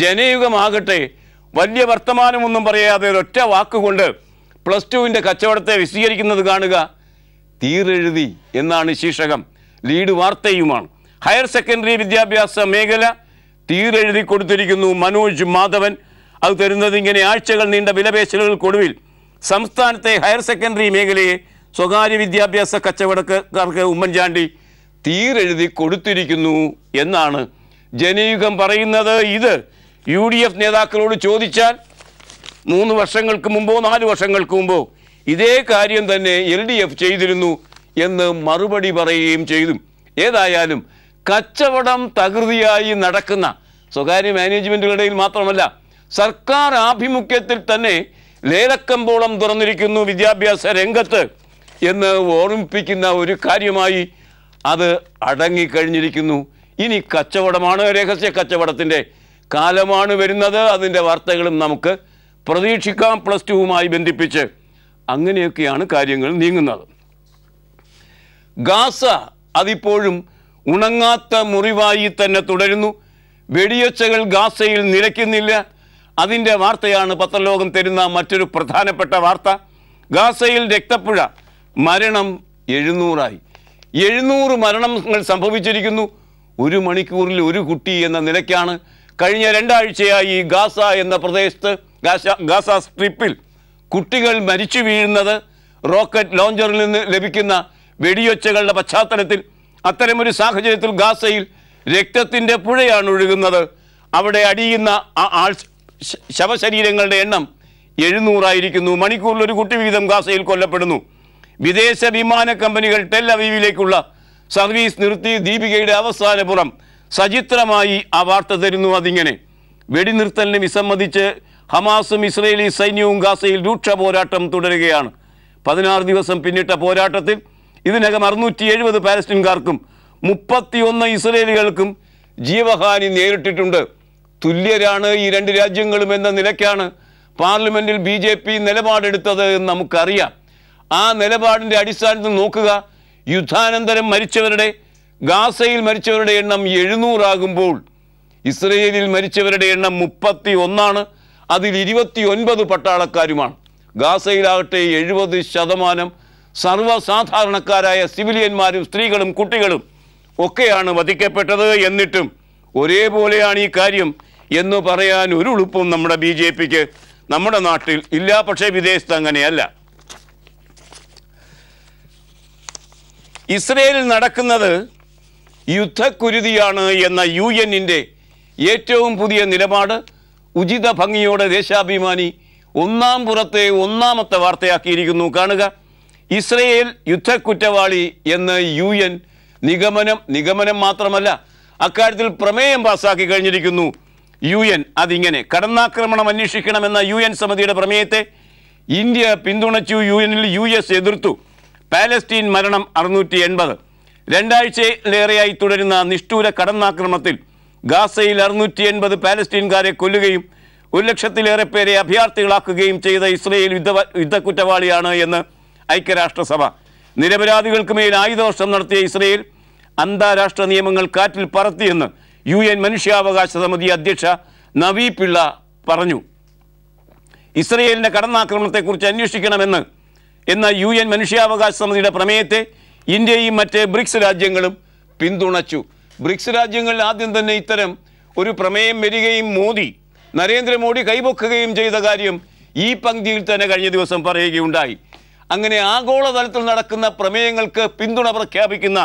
ജനയുഗമാകട്ടെ വലിയ വർത്തമാനമൊന്നും പറയാതെ ഒറ്റ വാക്കുകൊണ്ട് പ്ലസ് ടുവിൻ്റെ കച്ചവടത്തെ വിശദീകരിക്കുന്നത് കാണുക തീരെഴുതി എന്നാണ് ശീർഷകം ലീഡ് വാർത്തയുമാണ് ഹയർ സെക്കൻഡറി വിദ്യാഭ്യാസ മേഖല തീരെഴുതി കൊടുത്തിരിക്കുന്നു മനോജ് മാധവൻ അത് തരുന്നത് ഇങ്ങനെ ആഴ്ചകൾ നീണ്ട വിലപേശലുകൾക്കൊടുവിൽ സംസ്ഥാനത്തെ ഹയർ സെക്കൻഡറി മേഖലയെ സ്വകാര്യ വിദ്യാഭ്യാസ കച്ചവടക്കാർക്ക് ഉമ്മൻചാണ്ടി തീരെഴുതി കൊടുത്തിരിക്കുന്നു എന്നാണ് ജനയുഗം പറയുന്നത് ഇത് യു ഡി എഫ് നേതാക്കളോട് ചോദിച്ചാൽ മൂന്ന് വർഷങ്ങൾക്ക് മുമ്പോ നാല് വർഷങ്ങൾക്ക് മുമ്പോ ഇതേ കാര്യം തന്നെ എൽ ഡി എഫ് ചെയ്തിരുന്നു എന്ന് മറുപടി പറയുകയും ചെയ്തു ഏതായാലും കച്ചവടം തകൃതിയായി നടക്കുന്ന സ്വകാര്യ മാനേജ്മെൻറ്റുകളുടെയിൽ മാത്രമല്ല സർക്കാർ ആഭിമുഖ്യത്തിൽ തന്നെ ലേലക്കമ്പോളം തുറന്നിരിക്കുന്നു വിദ്യാഭ്യാസ രംഗത്ത് എന്ന് ഓർമ്മിപ്പിക്കുന്ന ഒരു കാര്യമായി അത് അടങ്ങിക്കഴിഞ്ഞിരിക്കുന്നു ഇനി കച്ചവടമാണ് രഹസ്യ കച്ചവടത്തിൻ്റെ കാലമാണ് വരുന്നത് അതിൻ്റെ വാർത്തകളും നമുക്ക് പ്രതീക്ഷിക്കാം പ്ലസ് ടുവുമായി ബന്ധിപ്പിച്ച് അങ്ങനെയൊക്കെയാണ് കാര്യങ്ങൾ നീങ്ങുന്നത് ഗാസ അതിപ്പോഴും ഉണങ്ങാത്ത മുറിവായി തന്നെ തുടരുന്നു വെടിയൊച്ചകൾ ഗാസയിൽ നിലയ്ക്കുന്നില്ല അതിൻ്റെ വാർത്തയാണ് പത്രലോകം തരുന്ന മറ്റൊരു പ്രധാനപ്പെട്ട വാർത്ത ഗാസയിൽ രക്തപ്പുഴ മരണം എഴുന്നൂറായി എഴുന്നൂറ് മരണങ്ങൾ സംഭവിച്ചിരിക്കുന്നു ഒരു മണിക്കൂറിൽ ഒരു കുട്ടി എന്ന നിലയ്ക്കാണ് കഴിഞ്ഞ രണ്ടാഴ്ചയായി ഗാസ എന്ന പ്രദേശത്ത് ഗാസ ഗാസ സ്ട്രിപ്പിൽ കുട്ടികൾ മരിച്ചു വീഴുന്നത് റോക്കറ്റ് ലോഞ്ചറിൽ നിന്ന് ലഭിക്കുന്ന വെടിയൊച്ചകളുടെ പശ്ചാത്തലത്തിൽ അത്തരമൊരു സാഹചര്യത്തിൽ ഗാസയിൽ രക്തത്തിൻ്റെ പുഴയാണ് ഒഴുകുന്നത് അവിടെ അടിയുന്ന ആൾ ശവശരീരങ്ങളുടെ എണ്ണം എഴുന്നൂറായിരിക്കുന്നു മണിക്കൂറിൽ ഒരു കുട്ടി വീതം ഗാസയിൽ കൊല്ലപ്പെടുന്നു വിദേശ വിമാന കമ്പനികൾ ടെൽ അവീവിലേക്കുള്ള സർവീസ് നിർത്തി ദീപികയുടെ പുറം സചിത്രമായി ആ വാർത്ത തരുന്നു അതിങ്ങനെ വെടിനിർത്തലിന് വിസമ്മതിച്ച് ഹമാസും ഇസ്രയേലി സൈന്യവും ഗാസയിൽ രൂക്ഷ പോരാട്ടം തുടരുകയാണ് പതിനാറ് ദിവസം പിന്നിട്ട പോരാട്ടത്തിൽ ഇതിനകം അറുന്നൂറ്റി എഴുപത് പാലസ്തീൻകാർക്കും മുപ്പത്തിയൊന്ന് ഇസ്രയേലുകൾക്കും ജീവഹാനി നേരിട്ടിട്ടുണ്ട് തുല്യരാണ് ഈ രണ്ട് രാജ്യങ്ങളും എന്ന നിലയ്ക്കാണ് പാർലമെന്റിൽ ബി ജെ പി നിലപാടെടുത്തത് എന്ന് നമുക്കറിയാം ആ നിലപാടിൻ്റെ അടിസ്ഥാനത്തിൽ നോക്കുക യുദ്ധാനന്തരം മരിച്ചവരുടെ ഗാസയിൽ മരിച്ചവരുടെ എണ്ണം എഴുന്നൂറാകുമ്പോൾ ഇസ്രയേലിൽ മരിച്ചവരുടെ എണ്ണം മുപ്പത്തി ഒന്നാണ് അതിൽ ഇരുപത്തി ഒൻപത് പട്ടാളക്കാരുമാണ് ഗാസയിലാകട്ടെ എഴുപത് ശതമാനം സർവ്വസാധാരണക്കാരായ സിവിലിയന്മാരും സ്ത്രീകളും കുട്ടികളും ഒക്കെയാണ് വധിക്കപ്പെട്ടത് എന്നിട്ടും ഒരേപോലെയാണ് ഈ കാര്യം എന്ന് പറയാൻ ഒരു ഉളുപ്പും നമ്മുടെ ബി ജെ പിക്ക് നമ്മുടെ നാട്ടിൽ ഇല്ല പക്ഷേ വിദേശത്ത് അങ്ങനെയല്ല ഇസ്രയേലിൽ നടക്കുന്നത് യുദ്ധക്കുരുതിയാണ് എന്ന യു എന്നിൻ്റെ ഏറ്റവും പുതിയ നിലപാട് ഉചിത ഭംഗിയോടെ ദേശാഭിമാനി ഒന്നാം പുറത്തെ ഒന്നാമത്തെ വാർത്തയാക്കിയിരിക്കുന്നു കാണുക ഇസ്രയേൽ യുദ്ധക്കുറ്റവാളി എന്ന് യു എൻ നിഗമനം നിഗമനം മാത്രമല്ല അക്കാര്യത്തിൽ പ്രമേയം പാസാക്കി കഴിഞ്ഞിരിക്കുന്നു യു എൻ അതിങ്ങനെ കടന്നാക്രമണം അന്വേഷിക്കണമെന്ന യു എൻ സമിതിയുടെ പ്രമേയത്തെ ഇന്ത്യ പിന്തുണച്ചു യു എനിൽ യു എസ് എതിർത്തു പാലസ്റ്റീൻ മരണം അറുന്നൂറ്റി എൺപത് രണ്ടാഴ്ചയിലേറെയായി തുടരുന്ന നിഷ്ഠൂര കടന്നാക്രമണത്തിൽ ഗാസയിൽ അറുന്നൂറ്റി എൺപത് പാലസ്റ്റീൻകാരെ കൊല്ലുകയും ഒരു ലക്ഷത്തിലേറെ പേരെ അഭയാർത്ഥികളാക്കുകയും ചെയ്ത ഇസ്രയേൽ യുദ്ധ യുദ്ധക്കുറ്റവാളിയാണ് എന്ന് ഐക്യരാഷ്ട്രസഭ നിരപരാധികൾക്ക് മേൽ ആയുധവർഷം നടത്തിയ ഇസ്രയേൽ അന്താരാഷ്ട്ര നിയമങ്ങൾ കാറ്റിൽ പറത്തിയെന്ന് യു എൻ മനുഷ്യാവകാശ സമിതി അധ്യക്ഷ നവീ പിള്ള പറഞ്ഞു ഇസ്രയേലിൻ്റെ കടന്നാക്രമണത്തെക്കുറിച്ച് അന്വേഷിക്കണമെന്ന് എന്ന യു എൻ മനുഷ്യാവകാശ സമിതിയുടെ പ്രമേയത്തെ ഇന്ത്യയും മറ്റ് ബ്രിക്സ് രാജ്യങ്ങളും പിന്തുണച്ചു ബ്രിക്സ് രാജ്യങ്ങളിൽ ആദ്യം തന്നെ ഇത്തരം ഒരു പ്രമേയം വരികയും മോദി നരേന്ദ്രമോദി കൈപൊക്കുകയും ചെയ്ത കാര്യം ഈ പങ്ക്തിയിൽ തന്നെ കഴിഞ്ഞ ദിവസം പറയുകയുണ്ടായി അങ്ങനെ ആഗോളതലത്തിൽ നടക്കുന്ന പ്രമേയങ്ങൾക്ക് പിന്തുണ പ്രഖ്യാപിക്കുന്ന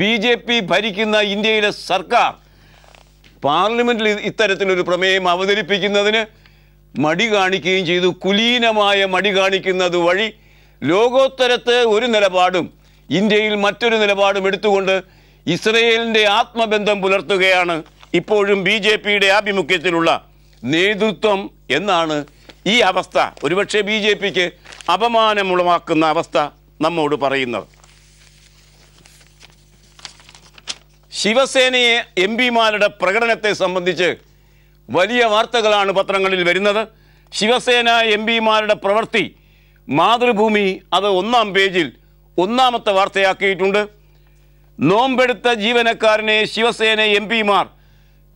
ബി ജെ പി ഭരിക്കുന്ന ഇന്ത്യയിലെ സർക്കാർ പാർലമെൻറ്റിൽ ഇത്തരത്തിലൊരു പ്രമേയം അവതരിപ്പിക്കുന്നതിന് മടി കാണിക്കുകയും ചെയ്തു കുലീനമായ മടി കാണിക്കുന്നത് വഴി ലോകോത്തരത്ത് ഒരു നിലപാടും ഇന്ത്യയിൽ മറ്റൊരു നിലപാടും എടുത്തുകൊണ്ട് ഇസ്രയേലിൻ്റെ ആത്മബന്ധം പുലർത്തുകയാണ് ഇപ്പോഴും ബി ജെ പിയുടെ ആഭിമുഖ്യത്തിലുള്ള നേതൃത്വം എന്നാണ് ഈ അവസ്ഥ ഒരുപക്ഷെ ബി ജെ പിക്ക് അപമാനമുളവാക്കുന്ന അവസ്ഥ നമ്മോട് പറയുന്നത് ശിവസേനയെ എം പിമാരുടെ പ്രകടനത്തെ സംബന്ധിച്ച് വലിയ വാർത്തകളാണ് പത്രങ്ങളിൽ വരുന്നത് ശിവസേന എം പിമാരുടെ പ്രവൃത്തി മാതൃഭൂമി അത് ഒന്നാം പേജിൽ ഒന്നാമത്തെ വാർത്തയാക്കിയിട്ടുണ്ട് നോമ്പെടുത്ത ജീവനക്കാരനെ ശിവസേന എം പിമാർ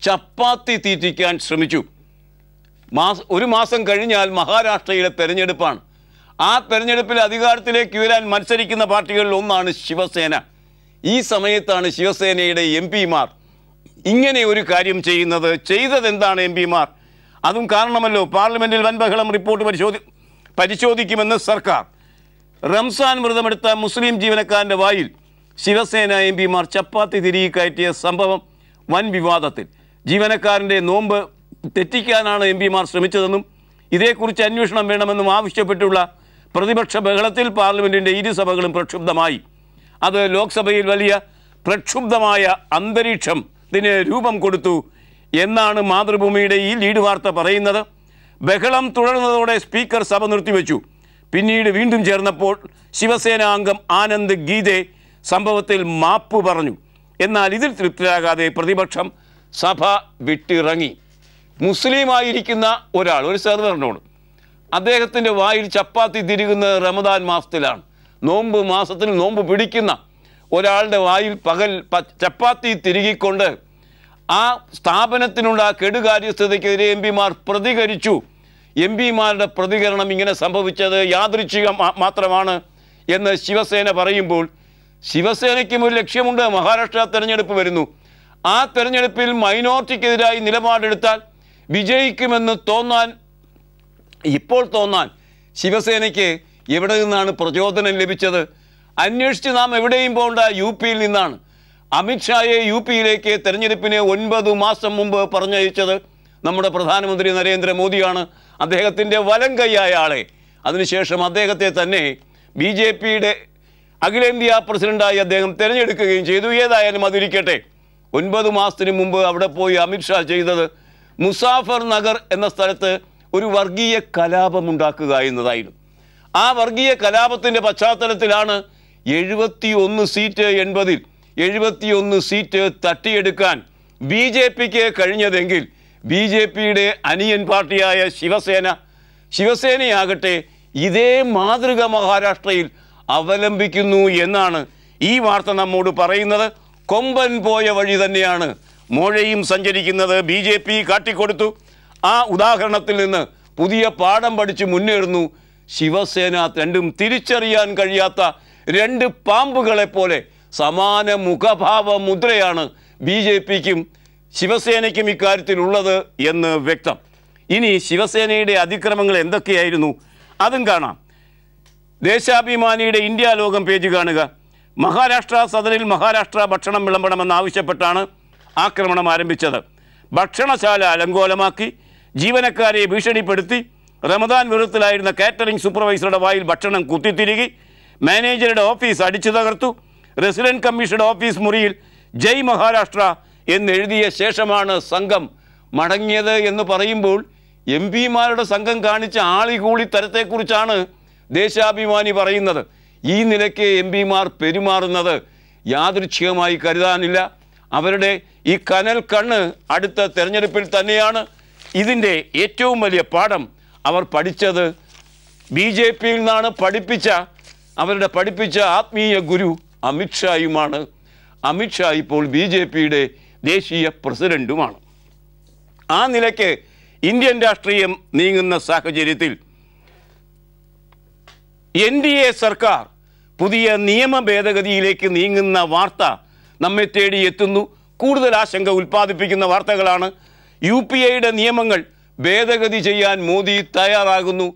ചപ്പാത്തി തീറ്റിക്കാൻ ശ്രമിച്ചു മാസ ഒരു മാസം കഴിഞ്ഞാൽ മഹാരാഷ്ട്രയിലെ തെരഞ്ഞെടുപ്പാണ് ആ തെരഞ്ഞെടുപ്പിൽ അധികാരത്തിലേക്ക് ഉയരാൻ മത്സരിക്കുന്ന പാർട്ടികളിൽ ഒന്നാണ് ശിവസേന ഈ സമയത്താണ് ശിവസേനയുടെ എം പിമാർ ഇങ്ങനെ ഒരു കാര്യം ചെയ്യുന്നത് ചെയ്തത് എന്താണ് എം പിമാർ അതും കാരണമല്ലോ പാർലമെൻറ്റിൽ വൻ ബഹളം റിപ്പോർട്ട് പരിശോധി പരിശോധിക്കുമെന്ന് സർക്കാർ റംസാൻ വ്രതമെടുത്ത മുസ്ലിം ജീവനക്കാരൻ്റെ വായിൽ ശിവസേന എം പിമാർ ചപ്പാത്തി തിരികെ കയറ്റിയ സംഭവം വൻ വിവാദത്തിൽ ജീവനക്കാരൻ്റെ നോമ്പ് തെറ്റിക്കാനാണ് എം പിമാർ ശ്രമിച്ചതെന്നും ഇതേക്കുറിച്ച് അന്വേഷണം വേണമെന്നും ആവശ്യപ്പെട്ടുള്ള പ്രതിപക്ഷ ബഹളത്തിൽ പാർലമെൻറ്റിൻ്റെ ഇരുസഭകളും പ്രക്ഷുബ്ധമായി അത് ലോക്സഭയിൽ വലിയ പ്രക്ഷുബ്ധമായ അന്തരീക്ഷം ഇതിന് രൂപം കൊടുത്തു എന്നാണ് മാതൃഭൂമിയുടെ ഈ ലീഡ് വാർത്ത പറയുന്നത് ബഹളം തുടരുന്നതോടെ സ്പീക്കർ സഭ നിർത്തിവെച്ചു പിന്നീട് വീണ്ടും ചേർന്നപ്പോൾ ശിവസേനാംഗം ആനന്ദ് ഗീതെ സംഭവത്തിൽ മാപ്പ് പറഞ്ഞു എന്നാൽ ഇതിൽ തൃപ്തരാകാതെ പ്രതിപക്ഷം സഭ വിട്ടിറങ്ങി മുസ്ലിമായിരിക്കുന്ന ഒരാൾ ഒരു സെർവറിനോട് അദ്ദേഹത്തിൻ്റെ വായിൽ ചപ്പാത്തി തിരികുന്നത് റമദാൻ മാസത്തിലാണ് നോമ്പ് മാസത്തിൽ നോമ്പ് പിടിക്കുന്ന ഒരാളുടെ വായിൽ പകൽ ചപ്പാത്തി തിരികിക്കൊണ്ട് ആ സ്ഥാപനത്തിനുള്ള കെടുകാര്യസ്ഥതയ്ക്കെതിരെ എം പിമാർ പ്രതികരിച്ചു എം പിമാരുടെ പ്രതികരണം ഇങ്ങനെ സംഭവിച്ചത് യാദൃച്ഛികം മാത്രമാണ് എന്ന് ശിവസേന പറയുമ്പോൾ ശിവസേനയ്ക്കും ഒരു ലക്ഷ്യമുണ്ട് മഹാരാഷ്ട്ര തെരഞ്ഞെടുപ്പ് വരുന്നു ആ തെരഞ്ഞെടുപ്പിൽ മൈനോറിറ്റിക്കെതിരായി നിലപാടെടുത്താൽ വിജയിക്കുമെന്ന് തോന്നാൻ ഇപ്പോൾ തോന്നാൻ ശിവസേനയ്ക്ക് എവിടെ നിന്നാണ് പ്രചോദനം ലഭിച്ചത് അന്വേഷിച്ച് നാം എവിടെയും പോകേണ്ട യു പിയിൽ നിന്നാണ് അമിത്ഷായെ യു പിയിലേക്ക് തെരഞ്ഞെടുപ്പിന് ഒൻപത് മാസം മുമ്പ് പറഞ്ഞയച്ചത് നമ്മുടെ പ്രധാനമന്ത്രി നരേന്ദ്രമോദിയാണ് അദ്ദേഹത്തിൻ്റെ വലം കൈയായ ആളെ അതിനുശേഷം അദ്ദേഹത്തെ തന്നെ ബി ജെ പിയുടെ അഖിലേന്ത്യാ പ്രസിഡന്റായി അദ്ദേഹം തിരഞ്ഞെടുക്കുകയും ചെയ്തു ഏതായാലും അതിരിക്കട്ടെ ഒൻപത് മാസത്തിന് മുമ്പ് അവിടെ പോയി അമിത്ഷാ ചെയ്തത് മുസാഫർ നഗർ എന്ന സ്ഥലത്ത് ഒരു വർഗീയ കലാപമുണ്ടാക്കുക എന്നതായിരുന്നു ആ വർഗീയ കലാപത്തിൻ്റെ പശ്ചാത്തലത്തിലാണ് എഴുപത്തി ഒന്ന് സീറ്റ് എൺപതിൽ എഴുപത്തിയൊന്ന് സീറ്റ് തട്ടിയെടുക്കാൻ ബി ജെ പിക്ക് കഴിഞ്ഞതെങ്കിൽ ബി ജെ പിയുടെ അനിയൻ പാർട്ടിയായ ശിവസേന ശിവസേനയാകട്ടെ ഇതേ മാതൃക മഹാരാഷ്ട്രയിൽ അവലംബിക്കുന്നു എന്നാണ് ഈ വാർത്ത നമ്മോട് പറയുന്നത് കൊമ്പൻ പോയ വഴി തന്നെയാണ് മോഴയും സഞ്ചരിക്കുന്നത് ബി ജെ പി കാട്ടിക്കൊടുത്തു ആ ഉദാഹരണത്തിൽ നിന്ന് പുതിയ പാഠം പഠിച്ച് മുന്നേറുന്നു ശിവസേന രണ്ടും തിരിച്ചറിയാൻ കഴിയാത്ത രണ്ട് പാമ്പുകളെപ്പോലെ സമാന മുഖഭാവ മുദ്രയാണ് ബി ജെ പിക്കും ശിവസേനയ്ക്കും ഇക്കാര്യത്തിലുള്ളത് എന്ന് വ്യക്തം ഇനി ശിവസേനയുടെ അതിക്രമങ്ങൾ എന്തൊക്കെയായിരുന്നു അതും കാണാം ദേശാഭിമാനിയുടെ ഇന്ത്യ ലോകം പേജ് കാണുക മഹാരാഷ്ട്ര സദനിൽ മഹാരാഷ്ട്ര ഭക്ഷണം വിളമ്പണമെന്നാവശ്യപ്പെട്ടാണ് ആക്രമണം ആരംഭിച്ചത് ഭക്ഷണശാല അലങ്കോലമാക്കി ജീവനക്കാരെ ഭീഷണിപ്പെടുത്തി റമദാൻ വിരുദ്ധത്തിലായിരുന്ന കാറ്ററിംഗ് സൂപ്പർവൈസറുടെ വായിൽ ഭക്ഷണം കുത്തിത്തിരുകി മാനേജറുടെ ഓഫീസ് അടിച്ചു തകർത്തു റെസിഡൻറ്റ് കമ്മീഷണറുടെ ഓഫീസ് മുറിയിൽ ജയ് മഹാരാഷ്ട്ര എന്നെഴുതിയ ശേഷമാണ് സംഘം മടങ്ങിയത് എന്ന് പറയുമ്പോൾ എം പിമാരുടെ സംഘം കാണിച്ച ആളികൂളി തരത്തെക്കുറിച്ചാണ് ദേശാഭിമാനി പറയുന്നത് ഈ നിലയ്ക്ക് എം പിമാർ പെരുമാറുന്നത് യാദൃച്ഛികമായി കരുതാനില്ല അവരുടെ ഈ കനൽ കണ്ണ് അടുത്ത തെരഞ്ഞെടുപ്പിൽ തന്നെയാണ് ഇതിൻ്റെ ഏറ്റവും വലിയ പാഠം അവർ പഠിച്ചത് ബി ജെ പിയിൽ നിന്നാണ് പഠിപ്പിച്ച അവരുടെ പഠിപ്പിച്ച ആത്മീയ ഗുരു അമിത്ഷായുമാണ് അമിത്ഷാ ഇപ്പോൾ ബി ജെ പിയുടെ ദേശീയ പ്രസിഡൻറ്റുമാണ് ആ നിലയ്ക്ക് ഇന്ത്യൻ രാഷ്ട്രീയം നീങ്ങുന്ന സാഹചര്യത്തിൽ എൻ ഡി എ സർക്കാർ പുതിയ നിയമ ഭേദഗതിയിലേക്ക് നീങ്ങുന്ന വാർത്ത നമ്മെ തേടി എത്തുന്നു കൂടുതൽ ആശങ്ക ഉൽപ്പാദിപ്പിക്കുന്ന വാർത്തകളാണ് യു പി ഐയുടെ നിയമങ്ങൾ ഭേദഗതി ചെയ്യാൻ മോദി തയ്യാറാകുന്നു